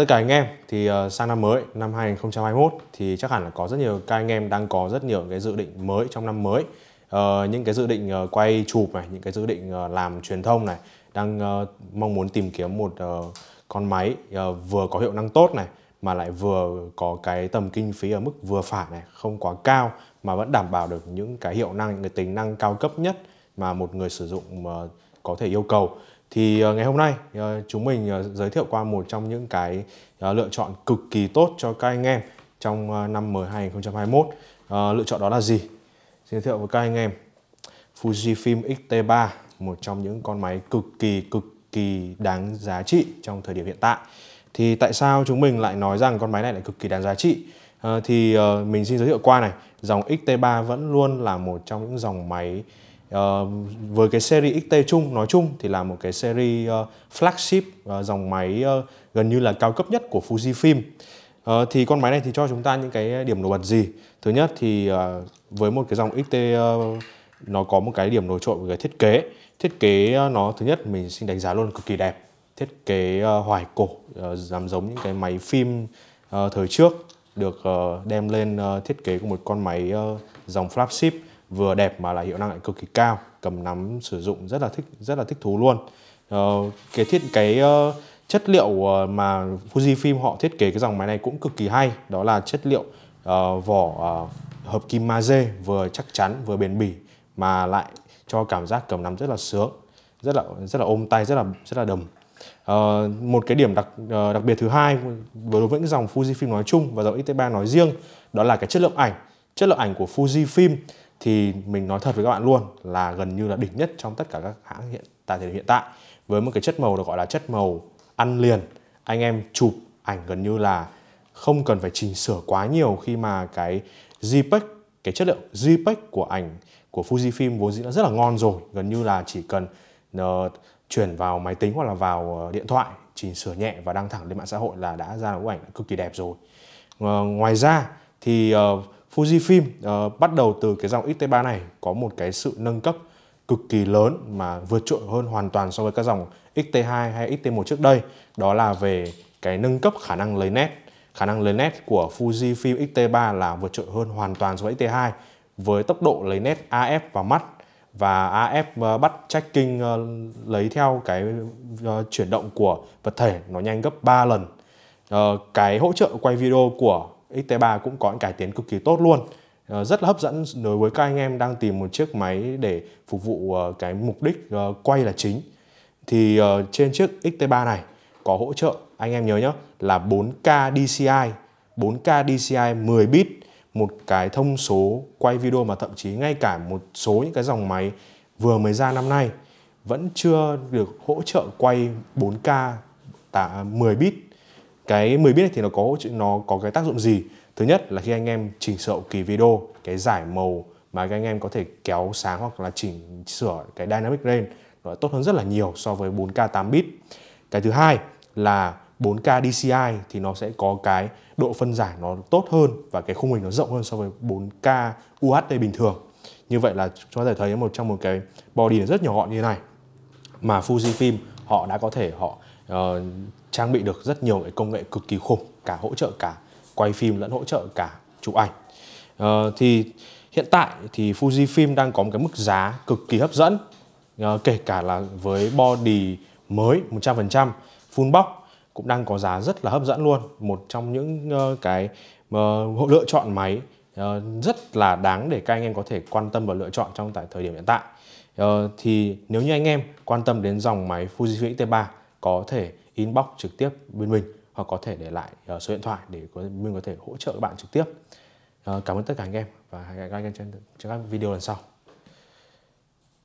Tất cả anh em thì ờ, sang năm mới, năm 2021 thì chắc hẳn là có rất nhiều các anh em đang có rất nhiều cái dự định mới trong năm mới. Uh, những cái dự định uh, quay chụp này, những cái dự định uh, làm truyền thông này, đang uh, mong muốn tìm kiếm một uh, con máy uh, vừa có hiệu năng tốt này mà lại vừa có cái tầm kinh phí ở mức vừa phải này, không quá cao mà vẫn đảm bảo được những cái hiệu năng, những cái tính năng cao cấp nhất mà một người sử dụng có thể yêu cầu thì ờ, ngày hôm nay ờ, chúng mình ờ, giới thiệu qua một trong những cái lựa chọn cực kỳ tốt cho các anh em trong năm mới 2021 lựa chọn đó là gì giới thiệu với các anh em Fujifilm X-T3 một trong những con máy cực kỳ cực kỳ đáng giá trị trong thời điểm hiện tại thì tại sao chúng mình lại nói rằng con máy này lại cực kỳ đáng giá trị thì mình xin giới thiệu qua này dòng x t 3 vẫn luôn là một trong những dòng máy Uh, với cái series XT chung nói chung thì là một cái series uh, flagship uh, dòng máy uh, gần như là cao cấp nhất của Fujifilm. Uh, thì con máy này thì cho chúng ta những cái điểm nổi bật gì? Thứ nhất thì uh, với một cái dòng XT uh, nó có một cái điểm nổi trội về cái thiết kế. Thiết kế uh, nó thứ nhất mình xin đánh giá luôn cực kỳ đẹp. Thiết kế uh, hoài cổ uh, làm giống những cái máy phim uh, thời trước được uh, đem lên uh, thiết kế của một con máy uh, dòng flagship vừa đẹp mà là hiệu năng lại cực kỳ cao cầm nắm sử dụng rất là thích rất là thích thú luôn uh, cái thiết cái uh, chất liệu uh, mà Fujifilm họ thiết kế cái dòng máy này cũng cực kỳ hay đó là chất liệu uh, vỏ uh, hợp kim magie vừa chắc chắn vừa bền bỉ mà lại cho cảm giác cầm nắm rất là sướng rất là rất là ôm tay rất là rất là đầm uh, một cái điểm đặc uh, đặc biệt thứ hai đối với những dòng Fujifilm nói chung và dòng X-T3 nói riêng đó là cái chất lượng ảnh chất lượng ảnh của Fujifilm thì mình nói thật với các bạn luôn là gần như là đỉnh nhất trong tất cả các hãng hiện tại thời điểm hiện tại với một cái chất màu được gọi là chất màu ăn liền anh em chụp ảnh gần như là không cần phải chỉnh sửa quá nhiều khi mà cái JPEG cái chất lượng JPEG của ảnh của Fujifilm vốn dĩ đã rất là ngon rồi gần như là chỉ cần uh, chuyển vào máy tính hoặc là vào ờ, điện thoại chỉnh sửa nhẹ và đăng thẳng lên mạng xã hội là đã ra một bức ảnh cực kỳ đẹp rồi uh, ngoài ra thì uh, Fujifilm uh, bắt đầu từ cái dòng X-T3 này có một cái sự nâng cấp cực kỳ lớn mà vượt trội hơn hoàn toàn so với các dòng X-T2 hay X-T1 trước đây đó là về cái nâng cấp khả năng lấy nét khả năng lấy nét của Fujifilm X-T3 là vượt trội hơn hoàn toàn so với X-T2 với tốc độ lấy nét AF vào mắt và AF ờ, bắt tracking ờ, lấy theo cái chuyển động của vật thể nó nhanh gấp 3 lần. cái hỗ trợ quay video của XT3 cũng có những cải tiến cực kỳ tốt luôn ờ, rất là hấp dẫn đối với các anh em đang tìm một chiếc máy để phục vụ ờ, cái mục đích ờ, quay là chính thì trên chiếc XT3 này có hỗ trợ anh em nhớ nhé là 4K DCI 4K DCI 10 bit một cái thông số quay video mà thậm chí ngay cả một số những cái dòng máy vừa mới ra năm nay vẫn chưa được hỗ trợ quay 4K tả 10 bit cái mười bit này thì nó có nó có cái tác dụng gì thứ nhất là khi anh em chỉnh sửa kỳ video cái giải màu mà các anh em có thể kéo sáng hoặc là chỉnh sửa cái dynamic range nó tốt hơn rất là nhiều so với 4K 8 bit cái thứ hai là 4K DCI thì nó sẽ có cái độ phân giải nó tốt hơn và cái khung hình nó rộng hơn so với 4K UHD bình thường. Như vậy là chúng ta thể thấy một trong một cái body rất nhỏ gọn như thế này mà Fujifilm họ đã có thể họ Ờ, trang bị được rất nhiều cái công nghệ cực kỳ khủng cả hỗ trợ cả quay phim lẫn hỗ trợ cả chụp ảnh uh, thì hiện tại thì Fujifilm đang có một cái mức giá cực kỳ hấp dẫn uh, kể cả là với body mới 100% full box cũng đang có giá rất là hấp dẫn luôn một trong những uh, cái uh, lựa chọn máy uh, rất là đáng để các anh em có thể quan tâm và lựa chọn trong tại thời điểm hiện tại uh, thì nếu như anh em quan tâm đến dòng máy Fujifilm X-T3 có thể inbox trực tiếp bên mình hoặc có thể để lại ờ, số điện thoại để mình có thể hỗ trợ các bạn trực tiếp ờ, cảm ơn tất cả anh em và hẹn gặp lại anh em trên các video lần sau